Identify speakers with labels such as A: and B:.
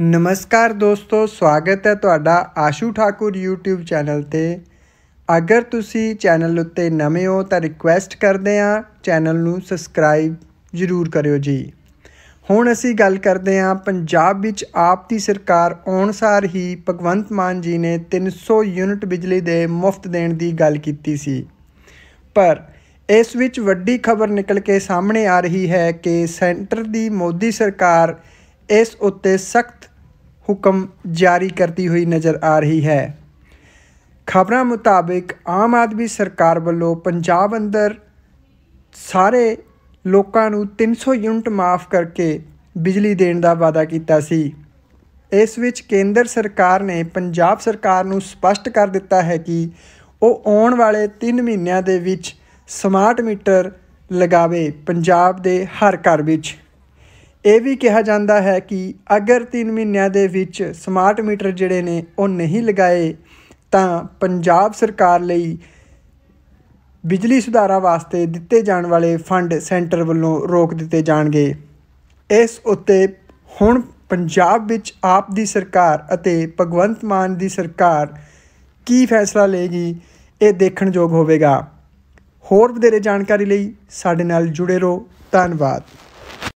A: ਨਮਸਕਾਰ ਦੋਸਤੋ ਸਵਾਗਤ ਹੈ ਤੁਹਾਡਾ ਆਸ਼ੂ ਠਾਕੁਰ YouTube ਚੈਨਲ ਤੇ ਅਗਰ ਤੁਸੀਂ ਚੈਨਲ ਉੱਤੇ ਨਵੇਂ ਹੋ ਤਾਂ ਰਿਕੁਐਸਟ ਕਰਦੇ ਆ ਚੈਨਲ ਨੂੰ ਸਬਸਕ੍ਰਾਈਬ ਜ਼ਰੂਰ ਕਰਿਓ ਜੀ ਹੁਣ ਅਸੀਂ ਗੱਲ ਕਰਦੇ ਆ ਪੰਜਾਬ ਵਿੱਚ ਆਪ ਦੀ ਸਰਕਾਰ ਅਨੁਸਾਰ ਹੀ ਭਗਵੰਤ ਮਾਨ ਜੀ ਨੇ 300 ਯੂਨਿਟ ਬਿਜਲੀ ਦੇ ਮੁਫਤ ਦੇਣ ਦੀ ਗੱਲ ਕੀਤੀ ਸੀ ਪਰ ਇਸ ਵਿੱਚ ਵੱਡੀ ਖਬਰ ਨਿਕਲ ਕੇ ਸਾਹਮਣੇ ਆ ਰਹੀ ਹੈ ਕਿ ਸੈਂਟਰ ਦੀ ਮੋਦੀ ਸਰਕਾਰ ਇਸ ਉੱਤੇ ਸਖਤ ਹੁਕਮ ਜਾਰੀ ਕਰਦੀ ਹੋਈ ਨਜ਼ਰ ਆ ਰਹੀ ਹੈ ਖਬਰਾਂ ਮੁਤਾਬਕ ਆਮ ਆਦਮੀ ਸਰਕਾਰ ਵੱਲੋਂ ਪੰਜਾਬ ਅੰਦਰ ਸਾਰੇ ਲੋਕਾਂ ਨੂੰ 300 ਯੂਨਿਟ ਮਾਫ ਕਰਕੇ ਬਿਜਲੀ ਦੇਣ ਦਾ ਵਾਅਦਾ ਕੀਤਾ ਸੀ ਇਸ ਵਿੱਚ ਕੇਂਦਰ ਸਰਕਾਰ ਨੇ ਪੰਜਾਬ ਸਰਕਾਰ ਨੂੰ ਸਪਸ਼ਟ ਕਰ ਦਿੱਤਾ ਹੈ ਕਿ ਉਹ ਆਉਣ ਵਾਲੇ 3 ਮਹੀਨਿਆਂ ਦੇ ਵਿੱਚ ਸਮਾਰਟ ਮੀਟਰ ਲਗਾਵੇ ਪੰਜਾਬ ਦੇ ਹਰ ਘਰ ਵਿੱਚ ਇਹ ਵੀ ਕਿਹਾ ਜਾਂਦਾ ਹੈ ਕਿ ਅਗਰ 3 ਮਹੀਨਿਆਂ ਦੇ ਵਿੱਚ ਸਮਾਰਟ ਮੀਟਰ ਜਿਹੜੇ ਨੇ ਉਹ ਨਹੀਂ ਲਗਾਏ ਤਾਂ ਪੰਜਾਬ ਸਰਕਾਰ ਲਈ ਬਿਜਲੀ ਸੁਧਾਰਾਂ ਵਾਸਤੇ ਦਿੱਤੇ ਜਾਣ ਵਾਲੇ ਫੰਡ ਸੈਂਟਰ ਵੱਲੋਂ ਰੋਕ ਦਿੱਤੇ ਜਾਣਗੇ ਇਸ ਉੱਤੇ ਹੁਣ ਪੰਜਾਬ ਵਿੱਚ ਆਪ ਦੀ ਸਰਕਾਰ ਅਤੇ ਭਗਵੰਤ ਮਾਨ ਦੀ ਸਰਕਾਰ ਕੀ ਫੈਸਲਾ ਲਏਗੀ ਇਹ ਦੇਖਣ ਯੋਗ ਹੋਵੇਗਾ ਹੋਰ ਵਧੇਰੇ ਜਾਣਕਾਰੀ ਲਈ ਸਾਡੇ ਨਾਲ ਜੁੜੇ ਰਹੋ ਧੰਨਵਾਦ